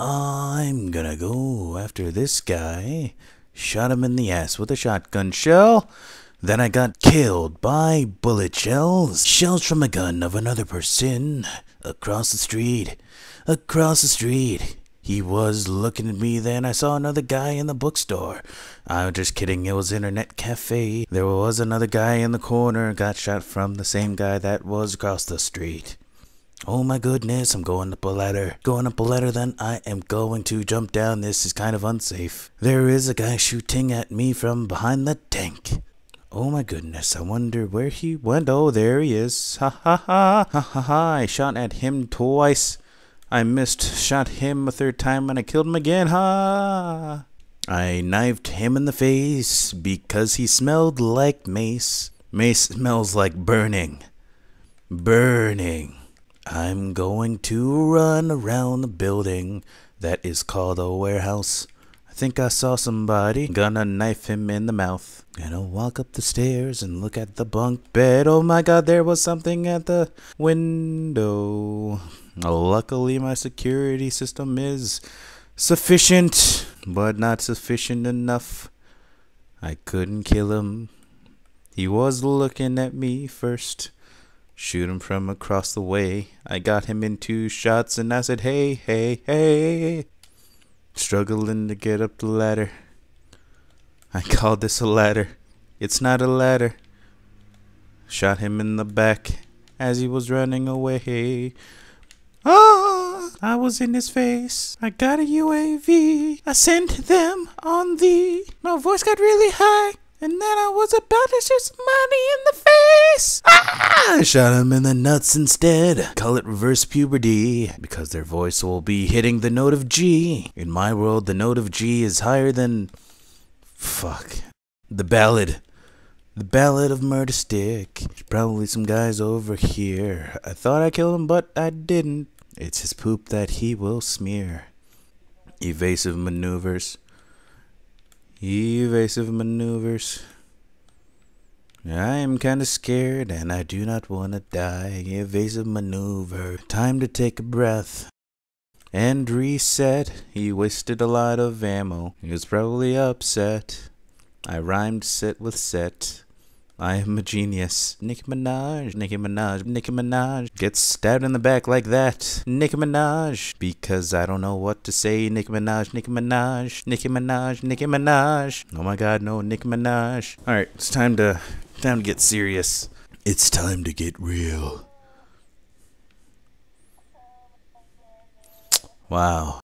I'm gonna go after this guy. Shot him in the ass with a shotgun shell. Then I got killed by bullet shells. Shells from a gun of another person. Across the street. Across the street. He was looking at me then. I saw another guy in the bookstore. I'm just kidding. It was Internet Cafe. There was another guy in the corner. Got shot from the same guy that was across the street. Oh my goodness, I'm going up a ladder. Going up a ladder, then I am going to jump down. This is kind of unsafe. There is a guy shooting at me from behind the tank. Oh my goodness, I wonder where he went. Oh, there he is. Ha ha ha. Ha ha ha. I shot at him twice. I missed, shot him a third time, and I killed him again. Ha! I knifed him in the face because he smelled like mace. Mace smells like burning. Burning. I'm going to run around the building that is called a warehouse. I think I saw somebody. Gonna knife him in the mouth. Gonna walk up the stairs and look at the bunk bed. Oh my god, there was something at the window. Luckily, my security system is sufficient, but not sufficient enough. I couldn't kill him. He was looking at me first. Shoot him from across the way. I got him in two shots and I said, hey, hey, hey. Struggling to get up the ladder. I called this a ladder. It's not a ladder. Shot him in the back as he was running away. Ah! I was in his face. I got a UAV. I sent them on thee. My voice got really high. And then I was about to shoot money in the face. I shot him in the nuts instead. Call it reverse puberty, because their voice will be hitting the note of G. In my world, the note of G is higher than. Fuck. The ballad. The Ballad of Murder Stick. There's probably some guys over here. I thought I killed him, but I didn't. It's his poop that he will smear. Evasive maneuvers. Evasive maneuvers. I am kinda scared and I do not wanna die. Evasive maneuver. Time to take a breath. And reset. He wasted a lot of ammo. He was probably upset. I rhymed sit with set. I am a genius. Nicki Minaj, Nicki Minaj, Nicki Minaj gets stabbed in the back like that. Nicki Minaj, because I don't know what to say. Nicki Minaj, Nicki Minaj, Nicki Minaj, Nicki Minaj. Oh my God, no, Nicki Minaj. All right, it's time to Time to get serious. It's time to get real. Wow.